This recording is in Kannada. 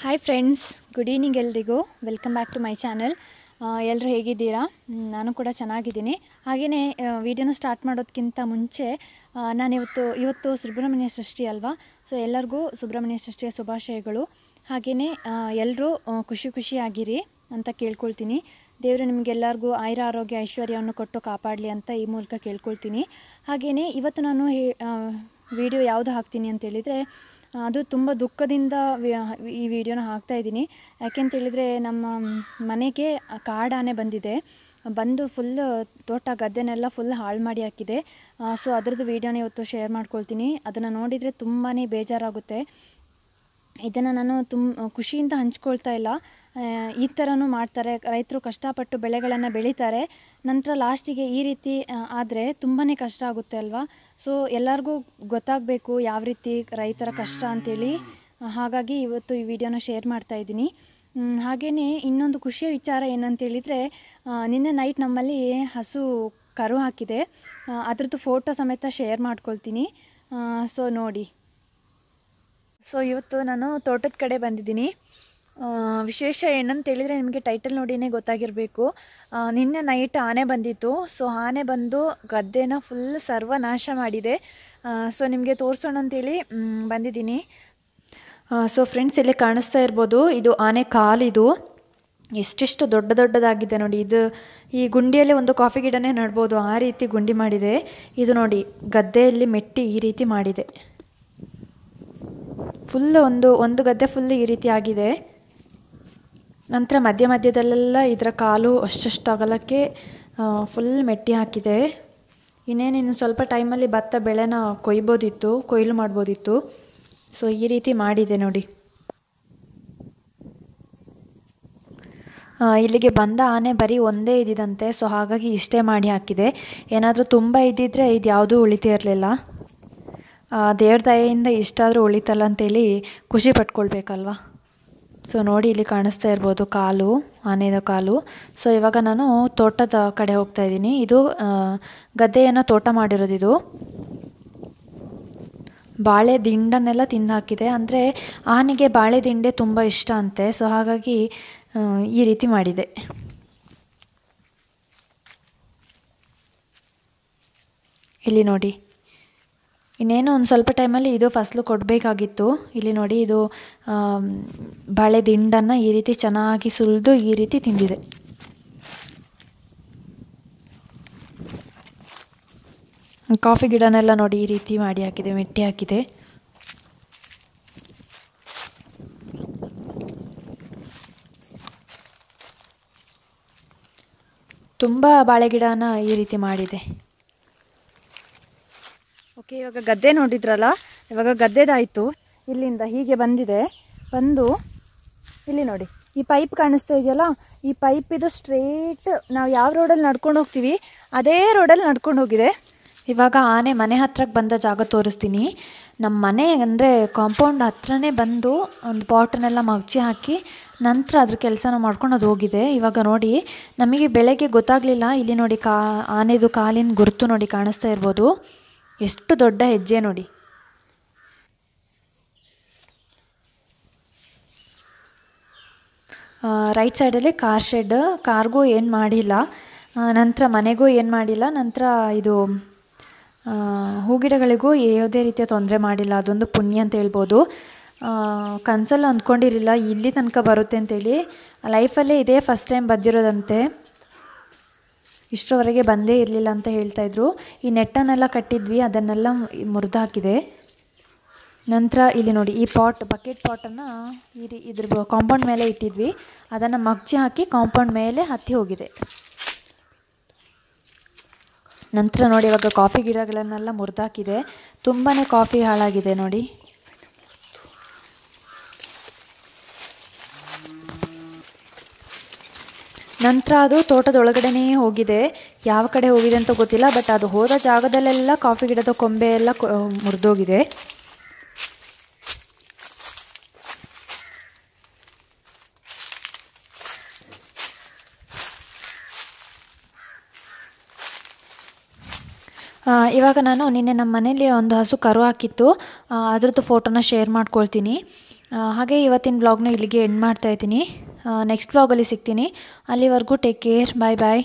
ಹಾಯ್ ಫ್ರೆಂಡ್ಸ್ ಗುಡ್ ಈವ್ನಿಂಗ್ ಎಲ್ರಿಗೂ welcome back to my channel ಎಲ್ಲರೂ ಹೇಗಿದ್ದೀರಾ ನಾನು ಕೂಡ ಚೆನ್ನಾಗಿದ್ದೀನಿ ಹಾಗೆಯೇ ವಿಡಿಯೋನ ಸ್ಟಾರ್ಟ್ ಮಾಡೋದಕ್ಕಿಂತ ಮುಂಚೆ ನಾನಿವತ್ತು ಇವತ್ತು ಸುಬ್ರಹ್ಮಣ್ಯ ಸೃಷ್ಟಿ ಅಲ್ವಾ ಸೊ ಎಲ್ಲರಿಗೂ ಸುಬ್ರಹ್ಮಣ್ಯ ಸೃಷ್ಟಿಯ ಶುಭಾಶಯಗಳು ಹಾಗೆಯೇ ಎಲ್ಲರೂ ಖುಷಿ ಖುಷಿಯಾಗಿರಿ ಅಂತ ಕೇಳ್ಕೊಳ್ತೀನಿ ದೇವರು ನಿಮಗೆಲ್ಲರಿಗೂ ಆಯುರ ಆರೋಗ್ಯ ಐಶ್ವರ್ಯವನ್ನು ಕೊಟ್ಟು ಕಾಪಾಡಲಿ ಅಂತ ಈ ಮೂಲಕ ಕೇಳ್ಕೊಳ್ತೀನಿ ಹಾಗೆಯೇ ಇವತ್ತು ನಾನು ವಿಡಿಯೋ ಯಾವುದು ಹಾಕ್ತೀನಿ ಅಂತೇಳಿದರೆ ಅದು ತುಂಬ ದುಃಖದಿಂದ ಈ ವಿಡಿಯೋನ ಹಾಕ್ತಾ ಇದ್ದೀನಿ ಯಾಕೆಂತೇಳಿದರೆ ನಮ್ಮ ಮನೆಗೆ ಕಾಡಾನೆ ಬಂದಿದೆ ಬಂದು ಫುಲ್ ತೋಟ ಗದ್ದೆನೆಲ್ಲ ಫುಲ್ ಹಾಳು ಮಾಡಿ ಹಾಕಿದೆ ಸೊ ಅದರದ್ದು ವೀಡಿಯೋನ ಇವತ್ತು ಶೇರ್ ಮಾಡ್ಕೊಳ್ತೀನಿ ಅದನ್ನು ನೋಡಿದರೆ ತುಂಬಾ ಬೇಜಾರಾಗುತ್ತೆ ಇದನ್ನು ನಾನು ತುಂಬ ಖುಷಿಯಿಂದ ಹಂಚ್ಕೊಳ್ತಾ ಇಲ್ಲ ಈ ಥರನೂ ಮಾಡ್ತಾರೆ ರೈತರು ಕಷ್ಟಪಟ್ಟು ಬೆಳೆಗಳನ್ನು ಬೆಳೀತಾರೆ ನಂತರ ಲಾಸ್ಟಿಗೆ ಈ ರೀತಿ ಆದರೆ ತುಂಬಾ ಕಷ್ಟ ಆಗುತ್ತೆ ಅಲ್ವಾ ಸೊ ಎಲ್ಲರಿಗೂ ಗೊತ್ತಾಗಬೇಕು ಯಾವ ರೀತಿ ರೈತರ ಕಷ್ಟ ಅಂತೇಳಿ ಹಾಗಾಗಿ ಇವತ್ತು ಈ ವಿಡಿಯೋನ ಶೇರ್ ಮಾಡ್ತಾ ಇದ್ದೀನಿ ಹಾಗೆಯೇ ಇನ್ನೊಂದು ಖುಷಿಯ ವಿಚಾರ ಏನಂತೇಳಿದರೆ ನಿನ್ನೆ ನೈಟ್ ನಮ್ಮಲ್ಲಿ ಹಸು ಕರು ಹಾಕಿದೆ ಅದರದ್ದು ಫೋಟೋ ಸಮೇತ ಶೇರ್ ಮಾಡ್ಕೊಳ್ತೀನಿ ಸೊ ನೋಡಿ ಸೊ ಇವತ್ತು ನಾನು ತೋಟದ ಕಡೆ ಬಂದಿದ್ದೀನಿ ವಿಶೇಷ ಏನಂತ ಹೇಳಿದರೆ ನಿಮಗೆ ಟೈಟಲ್ ನೋಡಿನೇ ಗೊತ್ತಾಗಿರಬೇಕು ನಿನ್ನೆ ನೈಟ್ ಆನೆ ಬಂದಿತ್ತು ಸೊ ಆನೆ ಬಂದು ಗದ್ದೆನ ಫುಲ್ ಸರ್ವನಾಶ ಮಾಡಿದೆ ಸೊ ನಿಮಗೆ ತೋರಿಸೋಣ ಅಂತೇಳಿ ಬಂದಿದ್ದೀನಿ ಸೊ ಫ್ರೆಂಡ್ಸ್ ಇಲ್ಲಿ ಕಾಣಿಸ್ತಾ ಇರ್ಬೋದು ಇದು ಆನೆ ಕಾಲಿದು ಎಷ್ಟೆಷ್ಟು ದೊಡ್ಡ ದೊಡ್ಡದಾಗಿದೆ ನೋಡಿ ಇದು ಈ ಗುಂಡಿಯಲ್ಲಿ ಒಂದು ಕಾಫಿ ಗಿಡನೇ ನಡ್ಬೋದು ಆ ರೀತಿ ಗುಂಡಿ ಮಾಡಿದೆ ಇದು ನೋಡಿ ಗದ್ದೆಯಲ್ಲಿ ಮೆಟ್ಟಿ ಈ ರೀತಿ ಮಾಡಿದೆ ಫುಲ್ ಒಂದು ಒಂದು ಗದ್ದೆ ಫುಲ್ ಈ ರೀತಿ ಆಗಿದೆ ನಂತರ ಮಧ್ಯ ಮಧ್ಯದಲ್ಲೆಲ್ಲ ಇದರ ಕಾಲು ಅಷ್ಟಷ್ಟು ಅಗಲಕ್ಕೆ ಫುಲ್ ಮೆಟ್ಟಿ ಹಾಕಿದೆ ಇನ್ನೇನಿನ್ನು ಸ್ವಲ್ಪ ಟೈಮಲ್ಲಿ ಭತ್ತ ಬೆಳೆನ ಕೊಯ್ಬೋದಿತ್ತು ಕೊಯ್ಲು ಮಾಡ್ಬೋದಿತ್ತು ಸೊ ಈ ರೀತಿ ಮಾಡಿದೆ ನೋಡಿ ಇಲ್ಲಿಗೆ ಬಂದ ಆನೆ ಬರೀ ಒಂದೇ ಇದ್ದಿದಂತೆ ಸೊ ಹಾಗಾಗಿ ಇಷ್ಟೇ ಮಾಡಿ ಹಾಕಿದೆ ಏನಾದರೂ ತುಂಬ ಇದ್ದಿದ್ದರೆ ಇದು ಯಾವುದೂ ಉಳಿತಿರಲಿಲ್ಲ ದೇವ್ರ ದಯೆಯಿಂದ ಇಷ್ಟಾದರೂ ಉಳಿತಲ್ಲ ಅಂತೇಳಿ ಖುಷಿ ಪಟ್ಕೊಳ್ಬೇಕಲ್ವ ಸೊ ನೋಡಿ ಇಲ್ಲಿ ಕಾಣಿಸ್ತಾ ಇರ್ಬೋದು ಕಾಲು ಆನೆಯ ಕಾಲು ಸೊ ಇವಾಗ ನಾನು ತೋಟದ ಕಡೆ ಹೋಗ್ತಾ ಇದ್ದೀನಿ ಇದು ಗದ್ದೆಯನ್ನು ತೋಟ ಮಾಡಿರೋದು ಇದು ಬಾಳೆ ದಿಂಡನ್ನೆಲ್ಲ ತಿಂದು ಹಾಕಿದೆ ಅಂದರೆ ಆನೆಗೆ ಬಾಳೆ ದಿಂಡೆ ತುಂಬ ಇಷ್ಟ ಅಂತೆ ಸೊ ಹಾಗಾಗಿ ಈ ರೀತಿ ಮಾಡಿದೆ ಇಲ್ಲಿ ನೋಡಿ ಇನ್ನೇನು ಒಂದು ಸ್ವಲ್ಪ ಟೈಮಲ್ಲಿ ಇದು ಫಸಲು ಕೊಡಬೇಕಾಗಿತ್ತು ಇಲ್ಲಿ ನೋಡಿ ಇದು ಬಾಳೆ ದಿಂಡನ್ನು ಈ ರೀತಿ ಚೆನ್ನಾಗಿ ಸುಲಿದು ಈ ರೀತಿ ತಿಂದಿದೆ ಕಾಫಿ ಗಿಡನೆಲ್ಲ ನೋಡಿ ಈ ರೀತಿ ಮಾಡಿ ಹಾಕಿದೆ ಮೆಟ್ಟಿ ಹಾಕಿದೆ ತುಂಬ ಬಾಳೆ ಗಿಡನ ಈ ರೀತಿ ಮಾಡಿದೆ ಓಕೆ ಇವಾಗ ಗದ್ದೆ ನೋಡಿದ್ರಲ್ಲ ಇವಾಗ ಗದ್ದೆದಾಯಿತು ಇಲ್ಲಿಂದ ಹೀಗೆ ಬಂದಿದೆ ಬಂದು ಇಲ್ಲಿ ನೋಡಿ ಈ ಪೈಪ್ ಕಾಣಿಸ್ತಾ ಇದೆಯಲ್ಲ ಈ ಪೈಪ್ ಇದು ಸ್ಟ್ರೇಟ್ ನಾವು ಯಾವ ರೋಡಲ್ಲಿ ನಡ್ಕೊಂಡು ಹೋಗ್ತೀವಿ ಅದೇ ರೋಡಲ್ಲಿ ನಡ್ಕೊಂಡು ಹೋಗಿದೆ ಇವಾಗ ಆನೆ ಮನೆ ಹತ್ರಕ್ಕೆ ಬಂದ ಜಾಗ ತೋರಿಸ್ತೀನಿ ನಮ್ಮ ಮನೆ ಅಂದರೆ ಕಾಂಪೌಂಡ್ ಹತ್ರನೇ ಬಂದು ಒಂದು ಪಾಟನ್ನೆಲ್ಲ ಮಗ್ಚಿ ಹಾಕಿ ನಂತರ ಅದ್ರ ಕೆಲಸನ ಮಾಡ್ಕೊಂಡು ಅದು ಹೋಗಿದೆ ಇವಾಗ ನೋಡಿ ನಮಗೆ ಬೆಳಗ್ಗೆ ಗೊತ್ತಾಗಲಿಲ್ಲ ಇಲ್ಲಿ ನೋಡಿ ಕಾ ಆನೆದು ಕಾಲಿನ ಗುರುತು ನೋಡಿ ಕಾಣಿಸ್ತಾ ಇರ್ಬೋದು ಎಷ್ಟು ದೊಡ್ಡ ಹೆಜ್ಜೆ ನೋಡಿ ರೈಟ್ ಸೈಡಲ್ಲಿ ಕಾರ್ ಶೆಡ್ ಕಾರ್ಗೂ ಏನು ಮಾಡಿಲ್ಲ ನಂತರ ಮನೆಗೂ ಏನು ಮಾಡಿಲ್ಲ ನಂತರ ಇದು ಹೂಗಿಡಗಳಿಗೂ ಯಾವುದೇ ರೀತಿಯ ತೊಂದರೆ ಮಾಡಿಲ್ಲ ಅದೊಂದು ಪುಣ್ಯ ಅಂತ ಹೇಳ್ಬೋದು ಕನಸಲ್ಲಿ ಅಂದ್ಕೊಂಡಿರಲಿಲ್ಲ ಇಲ್ಲಿ ತನಕ ಬರುತ್ತೆ ಅಂತೇಳಿ ಲೈಫಲ್ಲೇ ಇದೇ ಫಸ್ಟ್ ಟೈಮ್ ಬಂದಿರೋದಂತೆ ಇಷ್ಟರವರೆಗೆ ಬಂದೇ ಇರಲಿಲ್ಲ ಅಂತ ಹೇಳ್ತಾಯಿದ್ರು ಈ ನೆಟ್ಟನ್ನೆಲ್ಲ ಕಟ್ಟಿದ್ವಿ ಅದನ್ನೆಲ್ಲ ಮುರಿದು ಹಾಕಿದೆ ನಂತರ ಇಲ್ಲಿ ನೋಡಿ ಈ ಪಾಟ್ ಬಕೆಟ್ ಪಾಟನ್ನು ಈ ಇದ್ರ ಕಾಂಪೌಂಡ್ ಮೇಲೆ ಇಟ್ಟಿದ್ವಿ ಅದನ್ನು ಮಗ್ಚಿ ಹಾಕಿ ಕಾಂಪೌಂಡ್ ಮೇಲೆ ಹತ್ತಿ ಹೋಗಿದೆ ನಂತರ ನೋಡಿ ಇವಾಗ ಕಾಫಿ ಗಿಡಗಳನ್ನೆಲ್ಲ ಮುರಿದಾಕಿದೆ ತುಂಬಾ ಕಾಫಿ ಹಾಳಾಗಿದೆ ನೋಡಿ ನಂತರ ಅದು ತೋಟದೊಳಗಡೆನೇ ಹೋಗಿದೆ ಯಾವ ಕಡೆ ಹೋಗಿದೆ ಅಂತ ಗೊತ್ತಿಲ್ಲ ಬಟ್ ಅದು ಹೋದ ಜಾಗದಲ್ಲೆಲ್ಲ ಕಾಫಿ ಗಿಡದ ಕೊಂಬೆ ಎಲ್ಲ ಮುರಿದೋಗಿದೆ ಇವಾಗ ನಾನು ನಿನ್ನೆ ನಮ್ಮ ಮನೇಲಿ ಒಂದು ಹಸು ಕರು ಹಾಕಿತ್ತು ಅದ್ರದ್ದು ಫೋಟೋನ ಶೇರ್ ಮಾಡ್ಕೊಳ್ತೀನಿ ಹಾಗೆ ಇವತ್ತಿನ ಬ್ಲಾಗ್ನ ಇಲ್ಲಿಗೆ ಎಂಡ್ ಮಾಡ್ತಾಯಿದ್ದೀನಿ ನೆಕ್ಸ್ಟ್ ವ್ಲಾಗಲ್ಲಿ ಸಿಗ್ತೀನಿ ಅಲ್ಲಿವರೆಗೂ ಟೇಕ್ ಕೇರ್ ಬಾಯ್ ಬಾಯ್